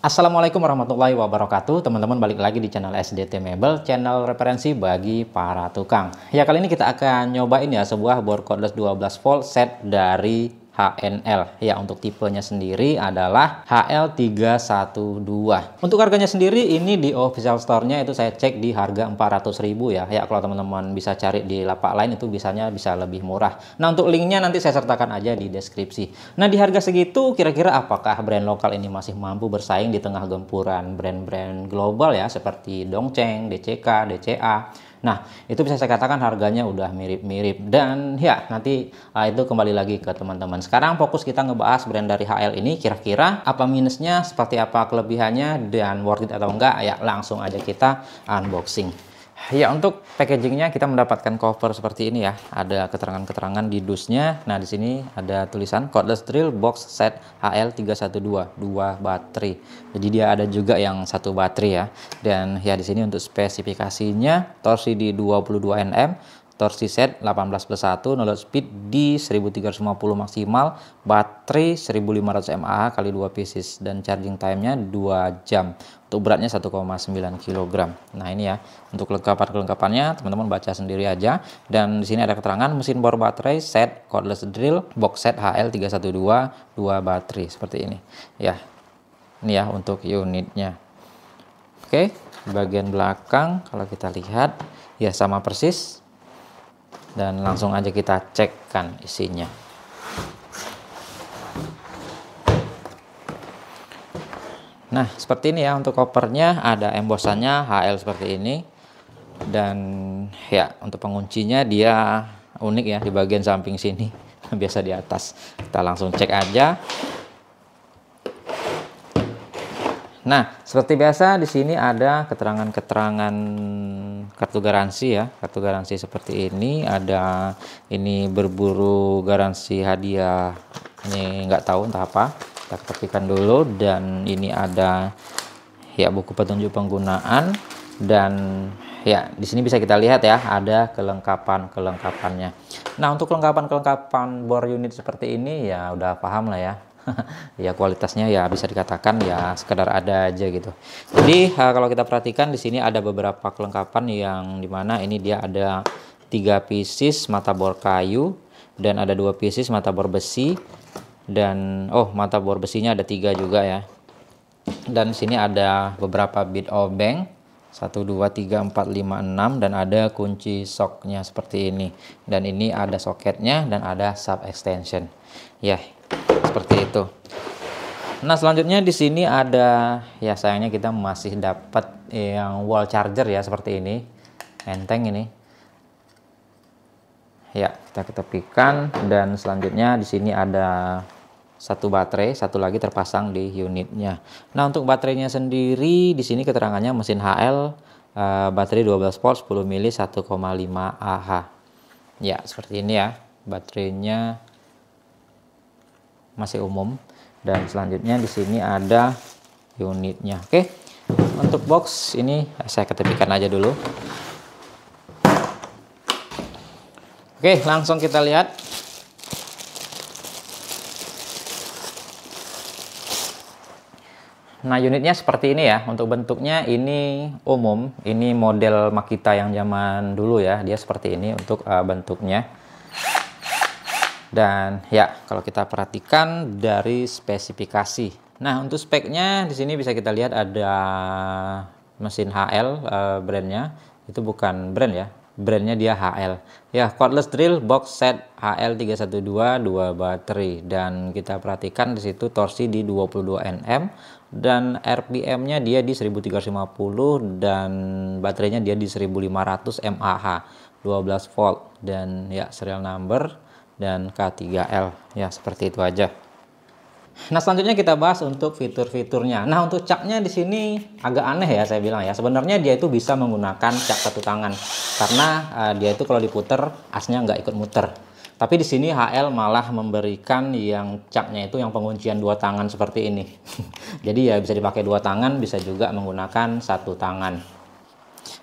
Assalamualaikum warahmatullahi wabarakatuh Teman-teman balik lagi di channel SDT Mebel Channel referensi bagi para tukang Ya kali ini kita akan nyobain ya Sebuah bor cordless 12 volt set dari HNL ya untuk tipenya sendiri adalah HL312 untuk harganya sendiri ini di official store-nya itu saya cek di harga 400.000 ya ya kalau teman-teman bisa cari di lapak lain itu bisanya bisa lebih murah nah untuk linknya nanti saya sertakan aja di deskripsi nah di harga segitu kira-kira apakah brand lokal ini masih mampu bersaing di tengah gempuran brand-brand global ya seperti Dongcheng, DCK, DCA Nah, itu bisa saya katakan harganya udah mirip-mirip. Dan ya, nanti uh, itu kembali lagi ke teman-teman. Sekarang fokus kita ngebahas brand dari HL ini, kira-kira apa minusnya, seperti apa kelebihannya, dan worth it atau enggak, ya langsung aja kita unboxing. Ya untuk packagingnya kita mendapatkan cover seperti ini ya. Ada keterangan-keterangan di dusnya. Nah di sini ada tulisan cordless drill box set HL312 2 baterai. Jadi dia ada juga yang satu baterai ya. Dan ya di sini untuk spesifikasinya torsi di 22 nm, torsi set 18 plus 1, nolot speed di 1350 maksimal, baterai 1500 mAh kali 2 pieces, dan charging time-nya 2 jam. Untuk beratnya 1,9 kg. Nah ini ya, untuk kelengkapan-kelengkapannya teman-teman baca sendiri aja. Dan di sini ada keterangan mesin bor baterai set cordless drill box set HL312 2 baterai seperti ini. Ya, ini ya untuk unitnya. Oke, bagian belakang kalau kita lihat ya sama persis dan langsung aja kita cekkan isinya nah seperti ini ya untuk kopernya ada embosannya HL seperti ini dan ya untuk penguncinya dia unik ya di bagian samping sini biasa di atas kita langsung cek aja Nah, seperti biasa di sini ada keterangan-keterangan kartu garansi ya. Kartu garansi seperti ini ada ini berburu garansi hadiah. Ini nggak tahu entah apa. Kita ketikkan dulu dan ini ada ya buku petunjuk penggunaan dan ya di sini bisa kita lihat ya ada kelengkapan-kelengkapannya. Nah, untuk kelengkapan-kelengkapan bor unit seperti ini ya udah paham lah ya ya kualitasnya ya bisa dikatakan ya sekedar ada aja gitu. Jadi eh, kalau kita perhatikan di sini ada beberapa kelengkapan yang dimana ini dia ada tiga pieces mata bor kayu dan ada dua pieces mata bor besi dan oh mata bor besinya ada tiga juga ya. Dan sini ada beberapa bit obeng satu dua tiga empat lima enam dan ada kunci soknya seperti ini dan ini ada soketnya dan ada sub extension. Ya, seperti itu. Nah, selanjutnya di sini ada ya sayangnya kita masih dapat yang wall charger ya seperti ini. Enteng ini. Ya, kita ketepikan dan selanjutnya di sini ada satu baterai, satu lagi terpasang di unitnya. Nah, untuk baterainya sendiri di sini keterangannya mesin HL eh, baterai 12 volt 10 mili 1,5 Ah. Ya, seperti ini ya. Baterainya masih umum dan selanjutnya di sini ada unitnya oke untuk box ini saya ketepikan aja dulu oke langsung kita lihat Nah unitnya seperti ini ya untuk bentuknya ini umum ini model Makita yang zaman dulu ya dia seperti ini untuk uh, bentuknya dan ya, kalau kita perhatikan dari spesifikasi. Nah, untuk speknya di sini bisa kita lihat ada mesin HL e, eh, brandnya. Itu bukan brand ya, brandnya dia HL. Ya, cordless drill box set HL312 2 baterai dan kita perhatikan di situ torsi di 22 Nm dan RPM-nya dia di 1350 dan baterainya dia di 1500 mAh 12 volt dan ya serial number dan K3L ya seperti itu aja nah selanjutnya kita bahas untuk fitur-fiturnya nah untuk caknya di sini agak aneh ya saya bilang ya sebenarnya dia itu bisa menggunakan cak satu tangan karena uh, dia itu kalau diputer asnya nggak ikut muter tapi di sini HL malah memberikan yang caknya itu yang penguncian dua tangan seperti ini. Jadi ya bisa dipakai dua tangan, bisa juga menggunakan satu tangan.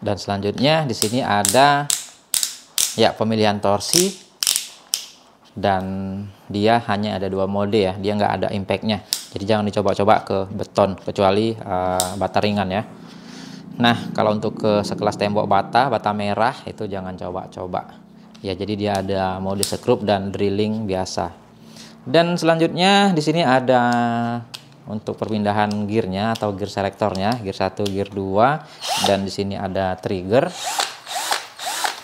Dan selanjutnya di sini ada ya pemilihan torsi dan dia hanya ada dua mode ya dia nggak ada impactnya jadi jangan dicoba-coba ke beton kecuali uh, bata ringan ya nah kalau untuk ke sekelas tembok bata bata merah itu jangan coba-coba ya jadi dia ada mode sekrup dan drilling biasa dan selanjutnya di sini ada untuk perpindahan gearnya atau gear selektornya gear 1 gear 2 dan di sini ada trigger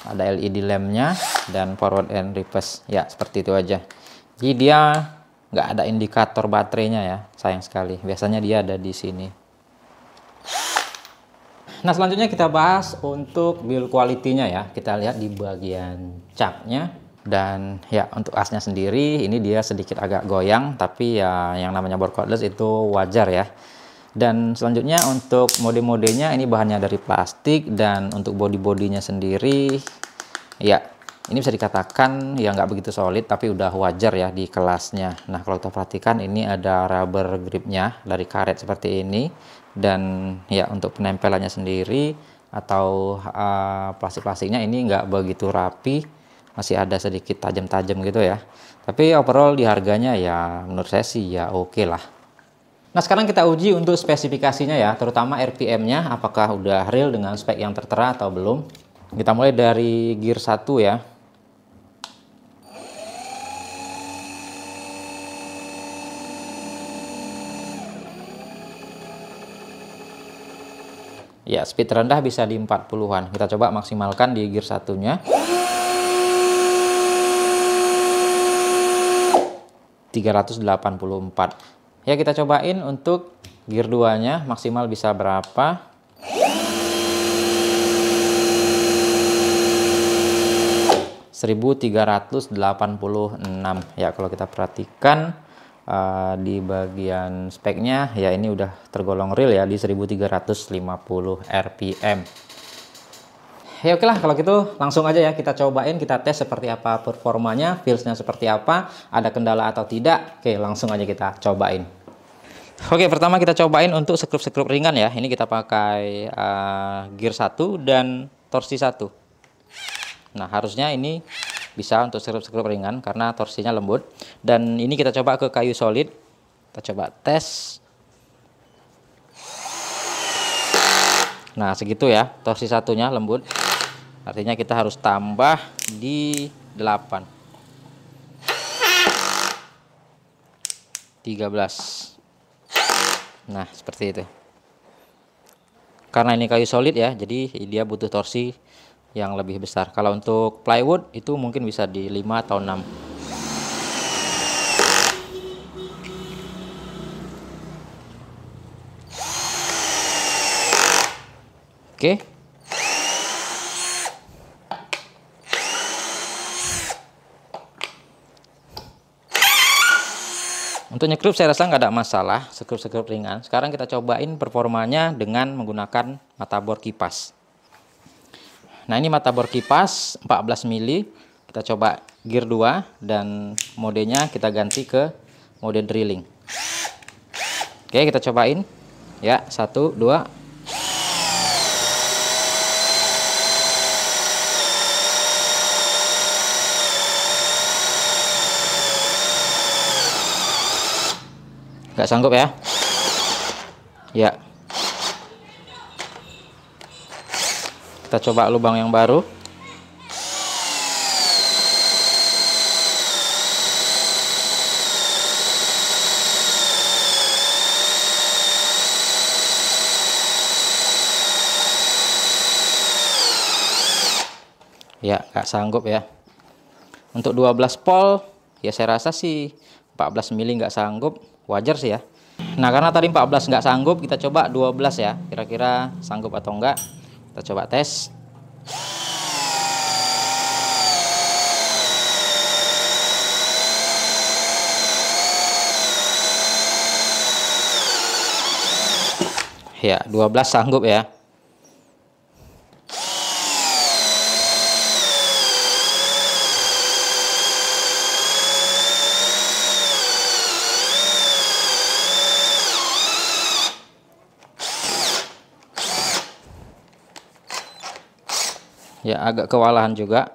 ada LED lampnya dan forward and reverse ya seperti itu aja jadi dia nggak ada indikator baterainya ya sayang sekali biasanya dia ada di sini nah selanjutnya kita bahas untuk build quality-nya ya kita lihat di bagian capnya dan ya untuk asnya sendiri ini dia sedikit agak goyang tapi ya yang namanya bor cordless itu wajar ya dan selanjutnya untuk mode-modenya ini bahannya dari plastik dan untuk body-bodinya sendiri ya ini bisa dikatakan ya nggak begitu solid tapi udah wajar ya di kelasnya. Nah kalau kita perhatikan ini ada rubber gripnya dari karet seperti ini dan ya untuk penempelannya sendiri atau uh, plastik-plastiknya ini nggak begitu rapi masih ada sedikit tajam-tajam gitu ya. Tapi overall di harganya ya menurut saya sih ya oke okay lah. Nah sekarang kita uji untuk spesifikasinya ya, terutama RPM-nya apakah udah real dengan spek yang tertera atau belum. Kita mulai dari gear 1 ya. Ya, speed rendah bisa di 40-an. Kita coba maksimalkan di gear satunya. 384. Ya kita cobain untuk gear 2-nya maksimal bisa berapa. enam ya kalau kita perhatikan uh, di bagian speknya ya ini udah tergolong real ya di 1350 rpm ya oke lah kalau gitu langsung aja ya kita cobain kita tes seperti apa performanya feelsnya seperti apa ada kendala atau tidak oke langsung aja kita cobain Oke, pertama kita cobain untuk sekrup-sekrup ringan ya. Ini kita pakai uh, gear 1 dan torsi 1. Nah, harusnya ini bisa untuk sekrup-sekrup ringan karena torsinya lembut. Dan ini kita coba ke kayu solid. Kita coba tes. Nah, segitu ya. Torsi satunya lembut. Artinya kita harus tambah di 8. 13. Nah, seperti itu. Karena ini kayu solid ya, jadi dia butuh torsi yang lebih besar. Kalau untuk plywood itu mungkin bisa di 5 atau 6. Oke. Okay. Untuk nyekrup saya rasa nggak ada masalah, sekrup-sekrup ringan. Sekarang kita cobain performanya dengan menggunakan mata bor kipas. Nah ini mata bor kipas 14 mili, kita coba gear 2 dan modenya kita ganti ke mode drilling. Oke kita cobain, ya satu dua nggak sanggup ya ya kita coba lubang yang baru ya nggak sanggup ya untuk 12 pol ya saya rasa sih 14 mili nggak sanggup wajar sih ya nah karena tadi 14 nggak sanggup kita coba 12 ya kira-kira sanggup atau enggak kita coba tes ya 12 sanggup ya ya agak kewalahan juga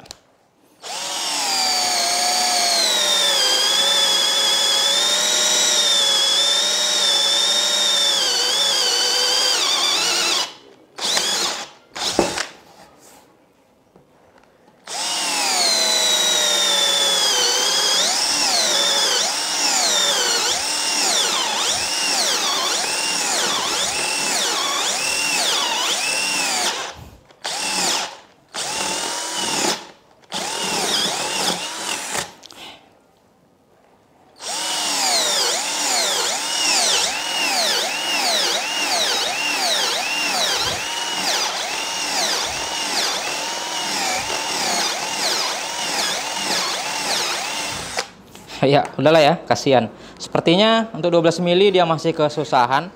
ya udahlah ya kasihan sepertinya untuk 12 mili dia masih kesusahan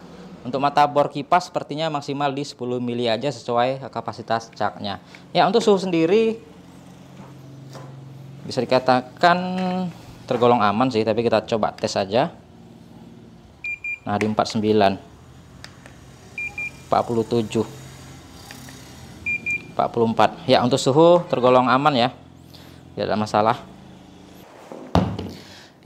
untuk mata bor kipas sepertinya maksimal di 10 mili aja sesuai kapasitas caknya ya untuk suhu sendiri bisa dikatakan tergolong aman sih tapi kita coba tes aja nah di 49 47 44 ya untuk suhu tergolong aman ya tidak ada masalah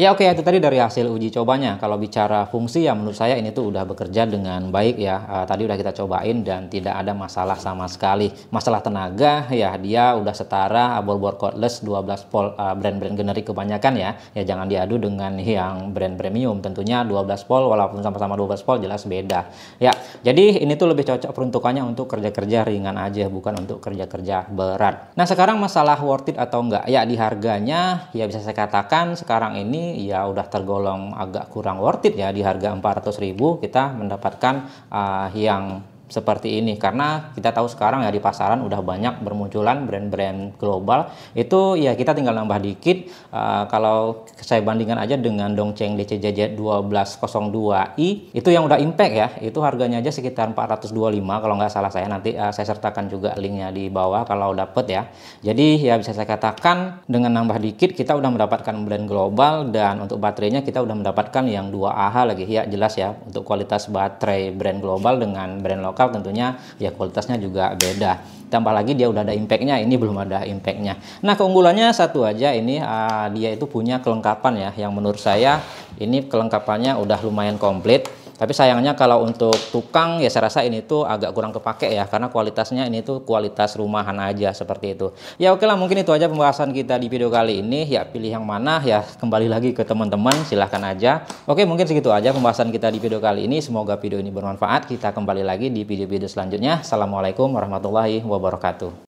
Ya oke okay, itu tadi dari hasil uji cobanya. Kalau bicara fungsi ya menurut saya ini tuh udah bekerja dengan baik ya. Uh, tadi udah kita cobain dan tidak ada masalah sama sekali. Masalah tenaga ya dia udah setara abor-bor eh, cordless 12 volt eh, brand-brand generik kebanyakan ya. Ya jangan diadu dengan yang brand premium tentunya 12 volt walaupun sama-sama 12 volt jelas beda. Ya jadi ini tuh lebih cocok peruntukannya untuk kerja-kerja ringan aja bukan untuk kerja-kerja berat. Nah sekarang masalah worth it atau enggak ya di harganya ya bisa saya katakan sekarang ini ya udah tergolong agak kurang worth it ya di harga 400.000 kita mendapatkan uh, yang seperti ini karena kita tahu sekarang ya di pasaran udah banyak bermunculan brand-brand global itu ya kita tinggal nambah dikit uh, kalau saya bandingkan aja dengan Dongcheng DCJJ 1202i itu yang udah impact ya itu harganya aja sekitar 425 kalau nggak salah saya nanti uh, saya sertakan juga linknya di bawah kalau dapet ya jadi ya bisa saya katakan dengan nambah dikit kita udah mendapatkan brand global dan untuk baterainya kita udah mendapatkan yang 2AH lagi ya jelas ya untuk kualitas baterai brand global dengan brand lokal lokal tentunya ya kualitasnya juga beda tambah lagi dia udah ada impactnya ini belum ada impactnya nah keunggulannya satu aja ini uh, dia itu punya kelengkapan ya yang menurut saya ini kelengkapannya udah lumayan komplit tapi sayangnya kalau untuk tukang ya saya rasa ini tuh agak kurang kepake ya karena kualitasnya ini tuh kualitas rumahan aja seperti itu. Ya oke lah mungkin itu aja pembahasan kita di video kali ini. Ya pilih yang mana ya kembali lagi ke teman-teman silahkan aja. Oke mungkin segitu aja pembahasan kita di video kali ini. Semoga video ini bermanfaat. Kita kembali lagi di video-video selanjutnya. Assalamualaikum warahmatullahi wabarakatuh.